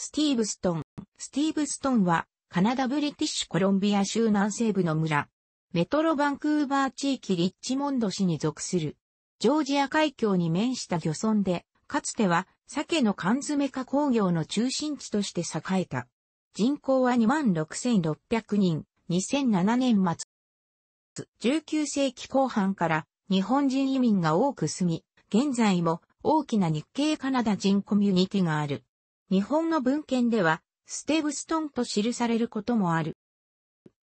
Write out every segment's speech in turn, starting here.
スティーブストン。スティーブストンは、カナダブリティッシュコロンビア州南西部の村。メトロバンクーバー地域リッチモンド市に属する。ジョージア海峡に面した漁村で、かつては、鮭の缶詰加工業の中心地として栄えた。人口は26,600人、2007年末。19世紀後半から日本人移民が多く住み、現在も大きな日系カナダ人コミュニティがある。日本の文献では、ステブストンと記されることもある。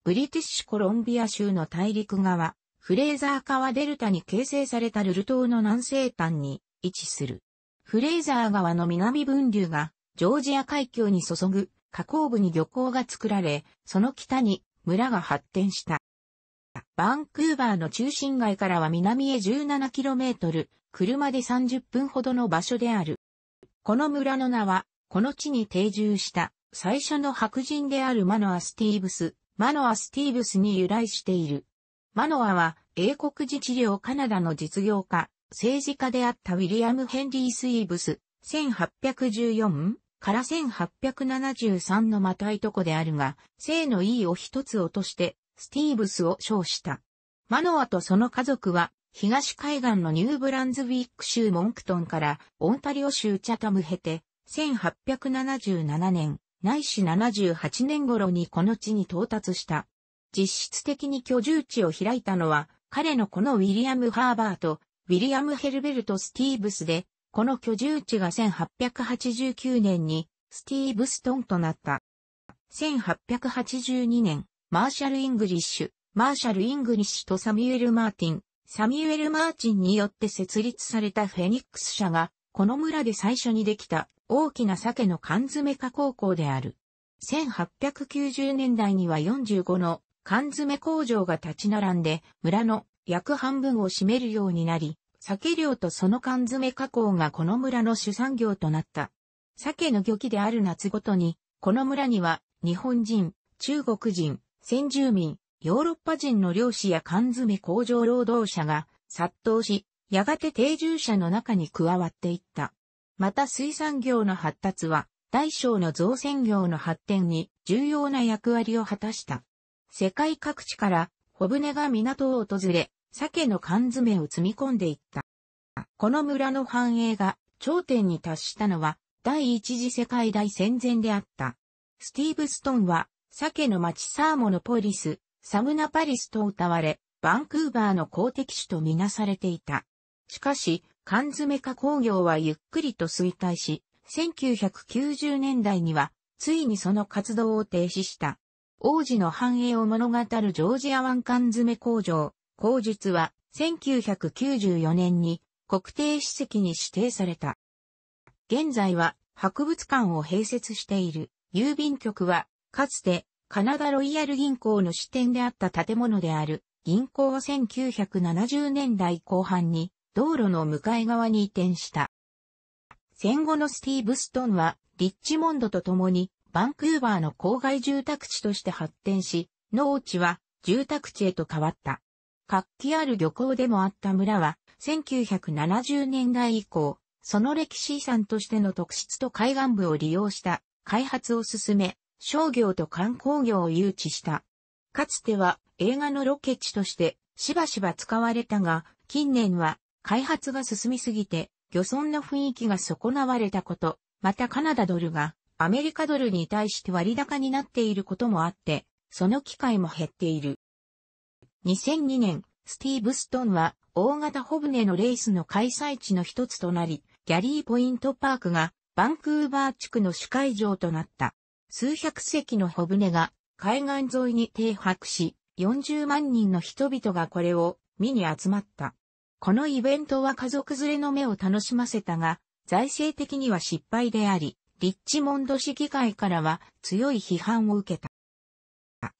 ブリティッシュコロンビア州の大陸側、フレーザー川デルタに形成されたルル島の南西端に位置する。フレーザー川の南分流が、ジョージア海峡に注ぐ河口部に漁港が作られ、その北に村が発展した。バンクーバーの中心街からは南へ 17km、車で30分ほどの場所である。この村の名は、この地に定住した最初の白人であるマノア・スティーブス、マノア・スティーブスに由来している。マノアは英国自治領カナダの実業家、政治家であったウィリアム・ヘンリー・スイーブス、1814から1873のまたいとこであるが、性のいを一つ落としてスティーブスを称した。マノアとその家族は、東海岸のニューブランズウィック州モンクトンからオンタリオ州チャタムヘテ、1877年、ないし78年頃にこの地に到達した。実質的に居住地を開いたのは、彼のこのウィリアム・ハーバーと、ウィリアム・ヘルベルト・スティーブスで、この居住地が1889年に、スティーブストンとなった。1882年、マーシャル・イングリッシュ、マーシャル・イングリッシュとサミュエル・マーティン、サミュエル・マーチンによって設立されたフェニックス社が、この村で最初にできた大きな鮭の缶詰加工校である。1890年代には45の缶詰工場が立ち並んで、村の約半分を占めるようになり、鮭漁とその缶詰加工がこの村の主産業となった。鮭の漁期である夏ごとに、この村には日本人、中国人、先住民、ヨーロッパ人の漁師や缶詰工場労働者が殺到し、やがて定住者の中に加わっていった。また水産業の発達は、大小の造船業の発展に重要な役割を果たした。世界各地から小舟が港を訪れ、鮭の缶詰を積み込んでいった。この村の繁栄が頂点に達したのは第一次世界大戦前であった。スティーブ・ストンは鮭の町サーモのポリス、サムナパリスと謳われ、バンクーバーの公敵種とみなされていた。しかし、缶詰化工業はゆっくりと衰退し、1990年代には、ついにその活動を停止した。王子の繁栄を物語るジョージア湾缶詰工場、工術は、1994年に国定史跡に指定された。現在は博物館を併設している郵便局は、かつてカナダロイヤル銀行の支店であった建物である銀行は1970年代後半に道路の向かい側に移転した。戦後のスティーブストンは、リッチモンドと共に、バンクーバーの郊外住宅地として発展し、農地は住宅地へと変わった。活気ある漁港でもあった村は、1970年代以降、その歴史遺産としての特質と海岸部を利用した開発を進め、商業と観光業を誘致した。かつては映画のロケ地としてしばしば使われたが、近年は開発が進みすぎて、漁村の雰囲気が損なわれたこと、またカナダドルがアメリカドルに対して割高になっていることもあって、その機会も減っている。2002年、スティーブストンは大型ホブネのレースの開催地の一つとなり、ギャリーポイントパークがバンクーバー地区の主会場となった。数百隻のホブネが海岸沿いに停泊し、40万人の人々がこれを見に集まった。このイベントは家族連れの目を楽しませたが、財政的には失敗であり、リッチモンド市議会からは強い批判を受けた。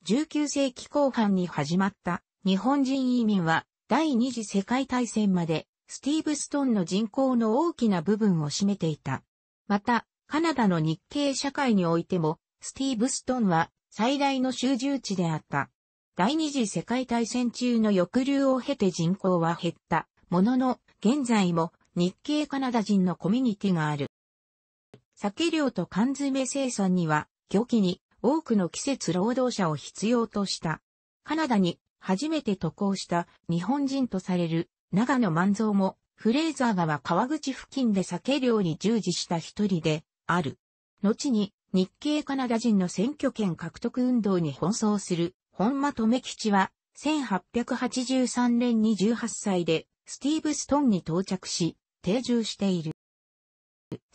19世紀後半に始まった日本人移民は第二次世界大戦までスティーブ・ストンの人口の大きな部分を占めていた。また、カナダの日系社会においても、スティーブ・ストンは最大の集中地であった。第二次世界大戦中の抑留を経て人口は減った。ものの、現在も日系カナダ人のコミュニティがある。酒量と缶詰生産には、漁期に多くの季節労働者を必要とした。カナダに初めて渡航した日本人とされる長野万蔵もフレーザー川川口付近で酒量に従事した一人である。後に日系カナダ人の選挙権獲得運動に奔走する本間留吉は1883年に18歳でスティーブストンに到着し、定住している。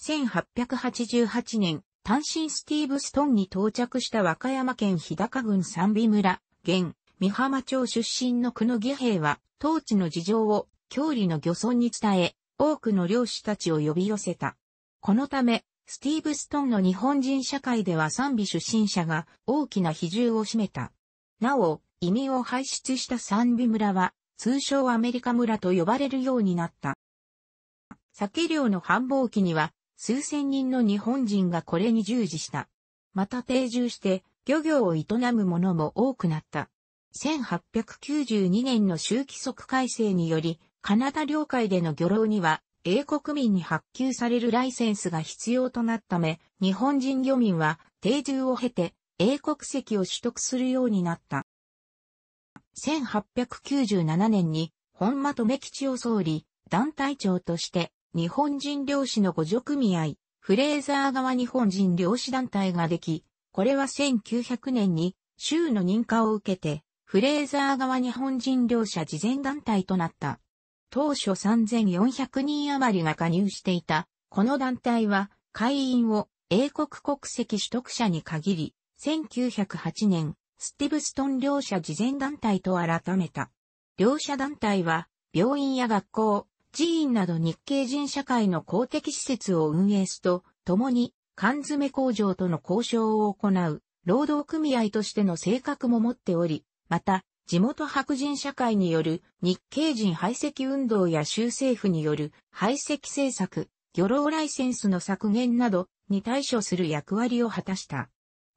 1888年、単身スティーブストンに到着した和歌山県日高郡三美村、現、三浜町出身の久野義兵は、当地の事情を、郷里の漁村に伝え、多くの漁師たちを呼び寄せた。このため、スティーブストンの日本人社会では三美出身者が大きな比重を占めた。なお、移民を排出した三美村は、通称アメリカ村と呼ばれるようになった。酒量の繁忙期には、数千人の日本人がこれに従事した。また定住して、漁業を営む者も多くなった。1892年の周期則改正により、カナダ領海での漁労には、英国民に発給されるライセンスが必要となったため、日本人漁民は定住を経て、英国籍を取得するようになった。1897年に本間留吉を総理、団体長として日本人漁師の互助組合、フレーザー側日本人漁師団体ができ、これは1900年に州の認可を受けて、フレーザー側日本人漁者事前団体となった。当初3400人余りが加入していた、この団体は会員を英国国籍取得者に限り、1908年スティブストン両者慈善団体と改めた。両者団体は、病院や学校、寺院など日系人社会の公的施設を運営すと、共に、缶詰工場との交渉を行う、労働組合としての性格も持っており、また、地元白人社会による日系人排斥運動や州政府による排斥政策、漁労ライセンスの削減などに対処する役割を果たした。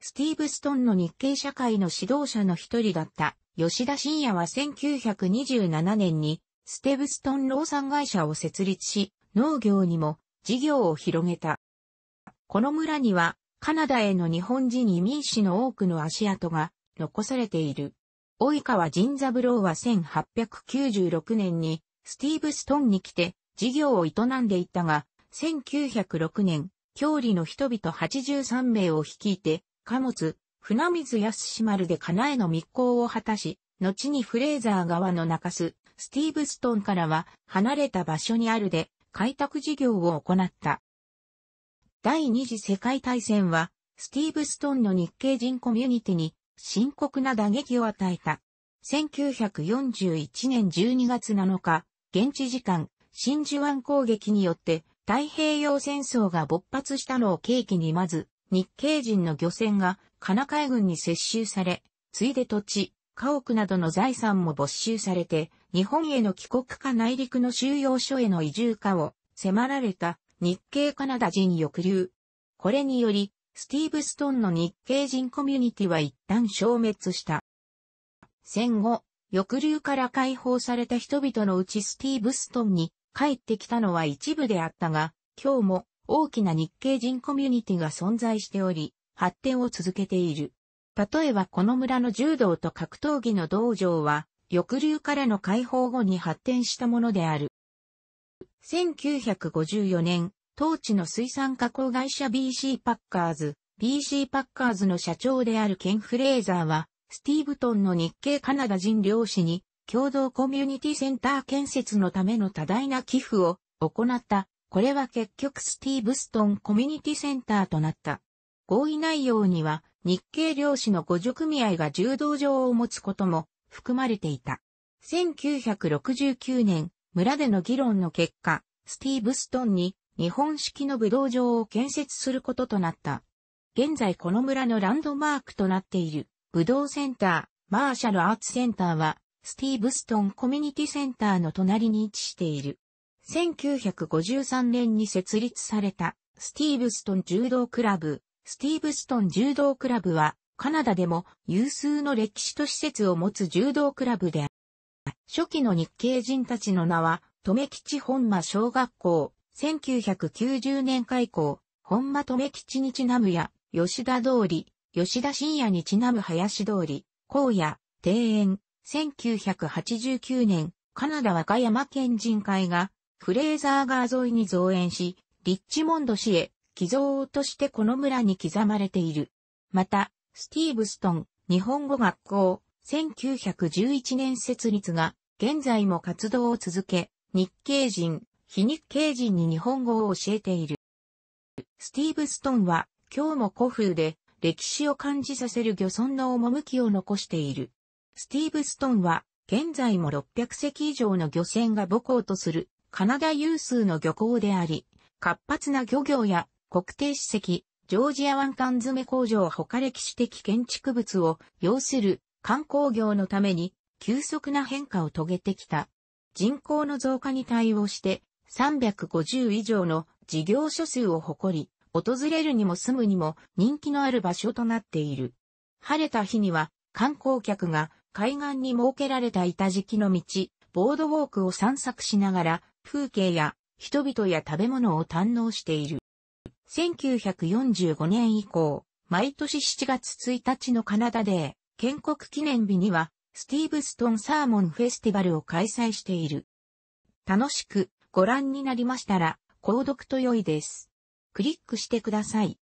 スティーブ・ストンの日系社会の指導者の一人だった吉田信也は1927年にステブストン労産会社を設立し、農業にも事業を広げた。この村にはカナダへの日本人移民士の多くの足跡が残されている。及川仁三郎は1896年にスティーブストンに来て事業を営んでいたが、1906年、郷里の人々83名を率いて貨物、船水安丸でなえの密航を果たし、後にフレーザー側の中洲、スティーブストンからは離れた場所にあるで開拓事業を行った。第二次世界大戦は、スティーブストンの日系人コミュニティに深刻な打撃を与えた。1941年12月7日、現地時間、真珠湾攻撃によって太平洋戦争が勃発したのを契機にまず、日系人の漁船がカナ海軍に接収され、ついで土地、家屋などの財産も没収されて、日本への帰国か内陸の収容所への移住化を迫られた日系カナダ人抑留。これにより、スティーブ・ストンの日系人コミュニティは一旦消滅した。戦後、抑留から解放された人々のうちスティーブ・ストンに帰ってきたのは一部であったが、今日も大きな日系人コミュニティが存在しており、発展を続けている。例えばこの村の柔道と格闘技の道場は、抑留からの解放後に発展したものである。1954年、当地の水産加工会社 BC パッカーズ、BC パッカーズの社長であるケン・フレーザーは、スティーブトンの日系カナダ人漁師に、共同コミュニティセンター建設のための多大な寄付を行ったこれは結局スティーブストンコミュニティセンターとなった。合意内容には日系漁師の互助組合が柔道場を持つことも含まれていた。1969年、村での議論の結果、スティーブストンに日本式の武道場を建設することとなった。現在この村のランドマークとなっている武道センター、マーシャルアーツセンターは、スティーブストンコミュニティセンターの隣に位置している。1953年に設立されたスティーブストン柔道クラブ。スティーブストン柔道クラブはカナダでも有数の歴史と施設を持つ柔道クラブである。初期の日系人たちの名は、留吉本間小学校、1990年開校、本間留吉にちなむや、吉田通り、吉田深夜にちなむ林通り、荒野、庭園、1989年、カナダ和歌山県人会がフレーザー川沿いに増援し、リッチモンド市へ寄贈としてこの村に刻まれている。また、スティーブストン、日本語学校、1911年設立が、現在も活動を続け、日系人、非日系人に日本語を教えている。スティーブストンは、今日も古風で、歴史を感じさせる漁村の趣を残している。スティーブストンは、現在も600隻以上の漁船が母港とするカナダ有数の漁港であり、活発な漁業や国定史跡、ジョージア湾缶詰工場他歴史的建築物を要する観光業のために急速な変化を遂げてきた。人口の増加に対応して350以上の事業所数を誇り、訪れるにも住むにも人気のある場所となっている。晴れた日には観光客が海岸に設けられた板敷きの道、ボードウォークを散策しながら風景や人々や食べ物を堪能している。1945年以降、毎年7月1日のカナダで、建国記念日には、スティーブストンサーモンフェスティバルを開催している。楽しくご覧になりましたら、購読と良いです。クリックしてください。